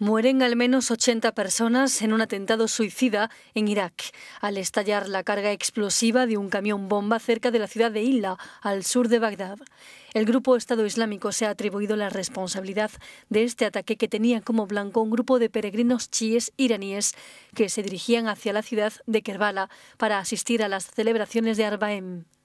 Mueren al menos 80 personas en un atentado suicida en Irak, al estallar la carga explosiva de un camión bomba cerca de la ciudad de Illa, al sur de Bagdad. El grupo Estado Islámico se ha atribuido la responsabilidad de este ataque que tenía como blanco un grupo de peregrinos chiíes iraníes que se dirigían hacia la ciudad de Kerbala para asistir a las celebraciones de Arbaem.